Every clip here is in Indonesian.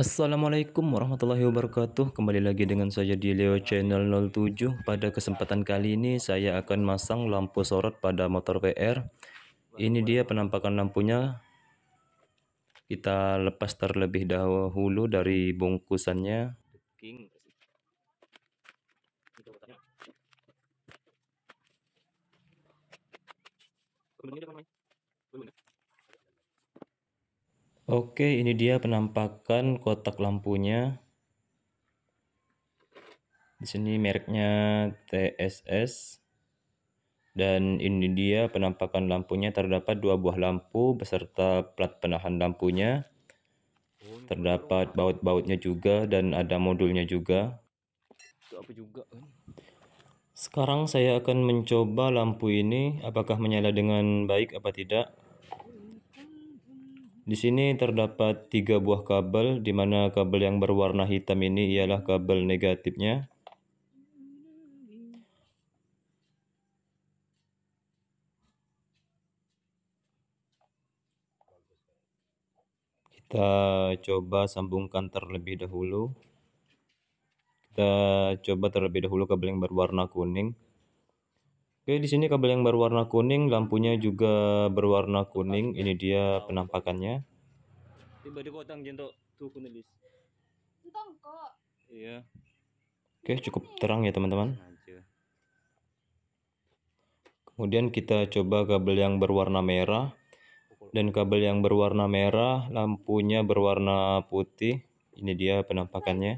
Assalamualaikum warahmatullahi wabarakatuh Kembali lagi dengan saya di Leo Channel 07 Pada kesempatan kali ini saya akan masang lampu sorot pada motor VR Ini dia penampakan lampunya Kita lepas terlebih dahulu dari bungkusannya Kemudian Oke, ini dia penampakan kotak lampunya. Di sini mereknya TSS. Dan ini dia penampakan lampunya terdapat dua buah lampu beserta plat penahan lampunya. Terdapat baut-bautnya juga dan ada modulnya juga. Apa juga Sekarang saya akan mencoba lampu ini apakah menyala dengan baik apa tidak. Di sini terdapat tiga buah kabel, di mana kabel yang berwarna hitam ini ialah kabel negatifnya. Kita coba sambungkan terlebih dahulu. Kita coba terlebih dahulu kabel yang berwarna kuning. Oke, di sini kabel yang berwarna kuning, lampunya juga berwarna kuning. Ini dia penampakannya. Tiba di kotang tuh kok. Iya. Oke, cukup terang ya, teman-teman. Kemudian kita coba kabel yang berwarna merah dan kabel yang berwarna merah, lampunya berwarna putih. Ini dia penampakannya.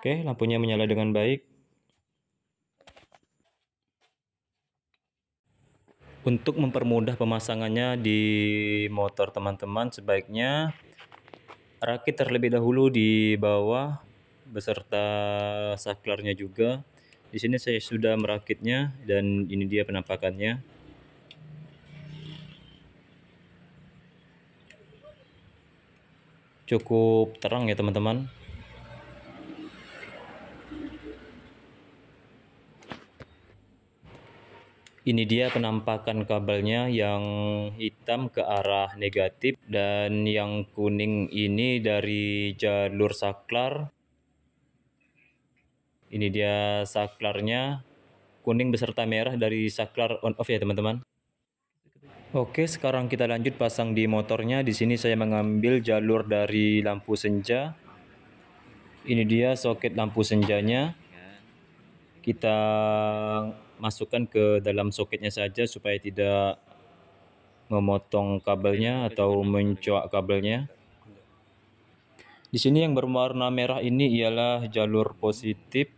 Oke, lampunya menyala dengan baik. Untuk mempermudah pemasangannya di motor teman-teman sebaiknya rakit terlebih dahulu di bawah beserta saklarnya juga. Di sini saya sudah merakitnya dan ini dia penampakannya. Cukup terang ya teman-teman. Ini dia penampakan kabelnya yang hitam ke arah negatif dan yang kuning ini dari jalur saklar. Ini dia saklarnya kuning beserta merah dari saklar on off ya teman-teman. Oke, sekarang kita lanjut pasang di motornya. Di sini saya mengambil jalur dari lampu senja. Ini dia soket lampu senjanya. Kita masukkan ke dalam soketnya saja supaya tidak memotong kabelnya atau mencoak kabelnya. Di sini yang berwarna merah ini ialah jalur positif.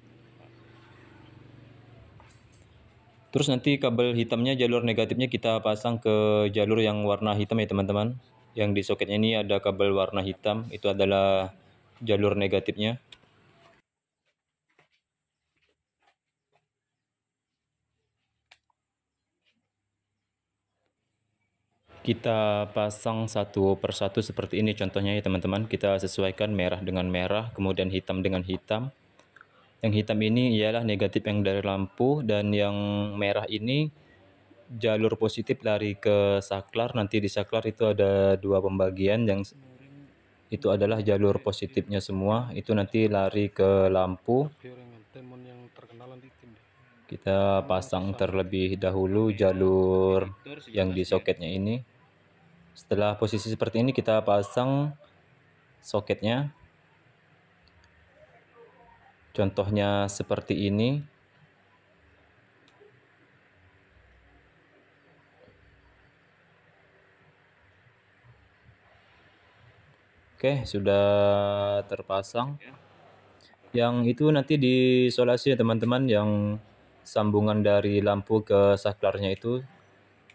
Terus nanti kabel hitamnya jalur negatifnya kita pasang ke jalur yang warna hitam ya teman-teman. Yang di soketnya ini ada kabel warna hitam, itu adalah jalur negatifnya. kita pasang satu persatu seperti ini contohnya ya teman-teman kita sesuaikan merah dengan merah kemudian hitam dengan hitam yang hitam ini ialah negatif yang dari lampu dan yang merah ini jalur positif lari ke saklar nanti di saklar itu ada dua pembagian yang itu adalah jalur positifnya semua itu nanti lari ke lampu kita pasang terlebih dahulu jalur yang di soketnya ini setelah posisi seperti ini kita pasang soketnya. Contohnya seperti ini. Oke, sudah terpasang. Yang itu nanti disolasi ya, teman-teman yang sambungan dari lampu ke saklarnya itu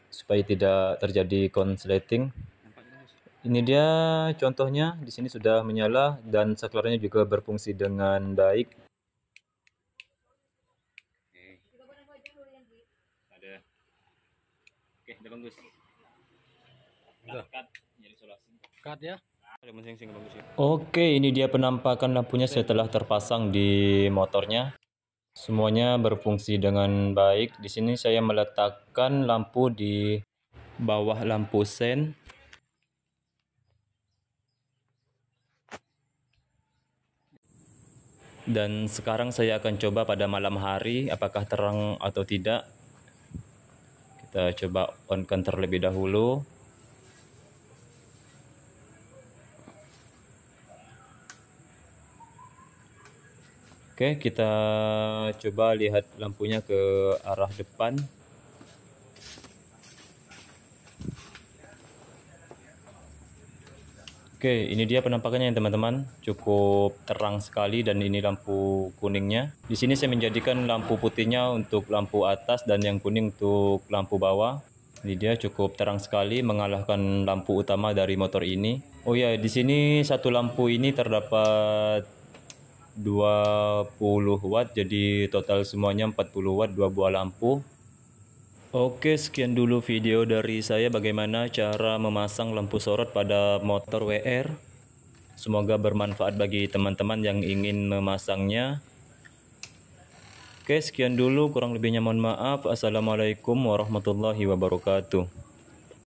supaya tidak terjadi konsleting. Ini dia contohnya, di sini sudah menyala dan saklarnya juga berfungsi dengan baik. Oke. Ya. Ya? Oke, ini dia penampakan lampunya setelah terpasang di motornya. Semuanya berfungsi dengan baik. Di sini saya meletakkan lampu di bawah lampu sen. Dan sekarang saya akan coba pada malam hari apakah terang atau tidak. Kita coba onkan terlebih dahulu. Oke, kita coba lihat lampunya ke arah depan. Oke, ini dia penampakannya ya, teman-teman. Cukup terang sekali dan ini lampu kuningnya. Di sini saya menjadikan lampu putihnya untuk lampu atas dan yang kuning untuk lampu bawah. Ini dia cukup terang sekali mengalahkan lampu utama dari motor ini. Oh ya, di sini satu lampu ini terdapat 20 watt jadi total semuanya 40 watt dua buah lampu Oke sekian dulu video dari saya bagaimana cara memasang lampu sorot pada motor WR Semoga bermanfaat bagi teman-teman yang ingin memasangnya Oke sekian dulu kurang lebihnya mohon maaf Assalamualaikum warahmatullahi wabarakatuh